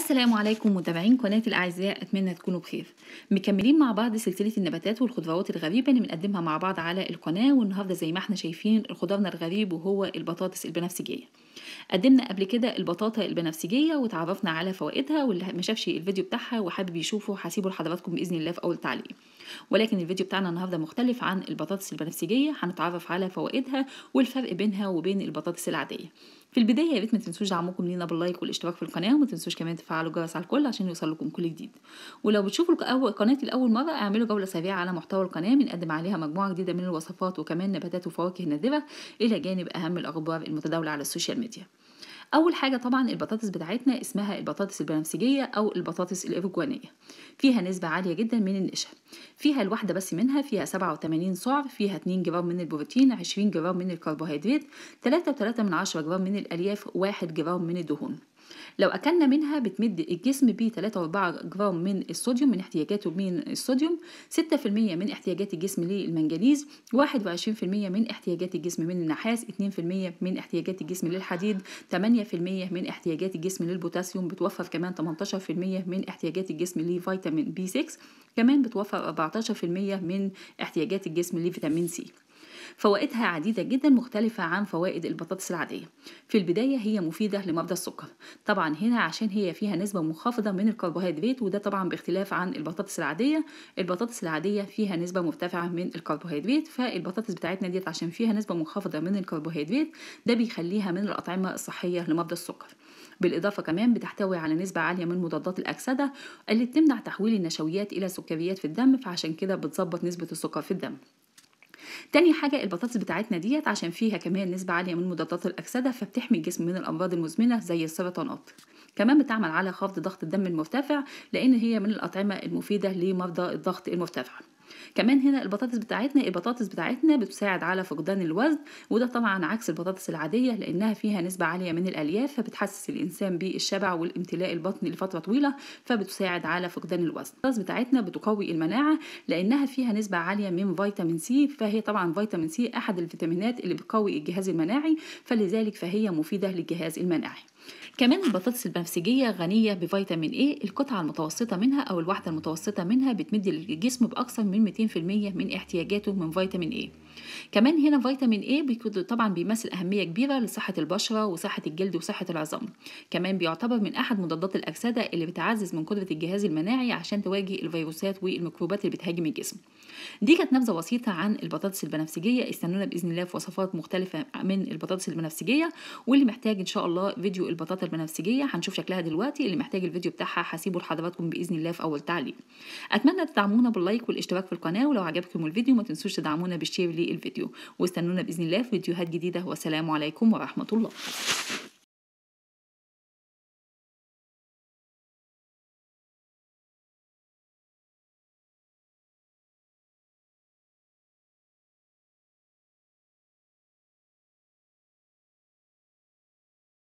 السلام عليكم متابعين قناة الاعزاء اتمنى تكونوا بخير مكملين مع بعض سلسله النباتات والخضروات الغريبه اللي بنقدمها مع بعض على القناه والنهارده زي ما احنا شايفين خضارنا الغريب وهو البطاطس البنفسجيه قدمنا قبل كده البطاطا البنفسجيه وتعرفنا على فوائدها واللي ما شافش الفيديو بتاعها وحابب يشوفه هسيبه لحضراتكم باذن الله في اول تعليق ولكن الفيديو بتاعنا النهارده مختلف عن البطاطس البنفسجيه هنتعرف على فوائدها والفرق بينها وبين البطاطس العاديه في البدايه يا ريت ما تنسوش دعمكم لينا باللايك والاشتراك في القناه وما تنسوش كمان تفعلوا الجرس على الكل عشان يوصلكم كل جديد ولو بتشوفوا القناه لاول مره اعملوا جوله سريعه على محتوى القناه بنقدم عليها مجموعه جديده من الوصفات وكمان نباتات وفواكه نادره الى جانب اهم الاخبار المتداوله على السوشيال ميديا اول حاجه طبعا البطاطس بتاعتنا اسمها البطاطس البنفسجيه او البطاطس الايفوجوانيه فيها نسبه عاليه جدا من النشا فيها الواحده بس منها فيها 87 سعر فيها 2 جرام من البروتين 20 جرام من الكربوهيدرات 3.3 من 10 جرام من الالياف 1 جرام من الدهون لو أكلنا منها بتمد الجسم ب 3.4 جرام من الصوديوم من احتياجاته من الصوديوم 6% من احتياجات الجسم للمنجنيز 21% من احتياجات الجسم من النحاس 2% من احتياجات الجسم للحديد 8% من احتياجات الجسم للبوتاسيوم بتوفر كمان 18% من احتياجات الجسم لفيتامين بي 6 كمان بتوفر 14% من احتياجات الجسم لفيتامين سي فوائدها عديدة جدا مختلفة عن فوائد البطاطس العادية في البداية هي مفيدة لمرضى السكر طبعا هنا عشان هي فيها نسبة منخفضة من الكربوهيدرات وده طبعا باختلاف عن البطاطس العادية البطاطس العادية فيها نسبة مرتفعة من الكربوهيدرات فالبطاطس بتاعتنا ديت عشان فيها نسبة منخفضة من الكربوهيدرات ده بيخليها من الأطعمة الصحية لمرضى السكر بالإضافة كمان بتحتوي على نسبة عالية من مضادات الأكسدة اللي بتمنع تحويل النشويات إلى سكريات في الدم فعشان كده بتظبط نسبة السكر في الدم تاني حاجه البطاطس بتاعتنا ديت عشان فيها كمان نسبه عاليه من مضادات الاكسده فبتحمي الجسم من الامراض المزمنه زي السرطانات كمان بتعمل على خفض ضغط الدم المرتفع لان هي من الاطعمه المفيده لمرضى الضغط المرتفع كمان هنا البطاطس بتاعتنا البطاطس بتاعتنا بتساعد على فقدان الوزن وده طبعا عكس البطاطس العاديه لانها فيها نسبه عاليه من الالياف فبتحسس الانسان بالشبع والامتلاء البطن لفتره طويله فبتساعد على فقدان الوزن البطاطس بتاعتنا بتقوي المناعه لانها فيها نسبه عاليه من فيتامين سي فهي طبعا فيتامين سي احد الفيتامينات اللي بتقوي الجهاز المناعي فلذلك فهي مفيده للجهاز المناعي كمان البطاطس البنفسجية غنية بفيتامين A القطعة المتوسطة منها أو الواحدة المتوسطة منها بتمد للجسم بأكثر من 200% من احتياجاته من فيتامين A كمان هنا فيتامين A طبعا بيمثل أهمية كبيرة لصحة البشرة وصحة الجلد وصحة العظام كمان بيعتبر من أحد مضادات الأكسدة اللي بتعزز من قدرة الجهاز المناعي عشان تواجه الفيروسات والميكروبات اللي بتهاجم الجسم دي كانت نبذة بسيطة عن البطاطس البنفسجية استنونا بإذن الله في وصفات مختلفة من البطاطس البنفسجية واللي محتاج إن شاء الله فيديو البطاطا البنفسجيه هنشوف شكلها دلوقتي اللي محتاج الفيديو بتاعها هسيبه لحضراتكم باذن الله في اول تعليق اتمنى تدعمونا باللايك والاشتراك في القناه ولو عجبكم الفيديو ما تنسوش تدعمونا بالشير للفيديو واستنونا باذن الله في فيديوهات جديده والسلام عليكم ورحمه الله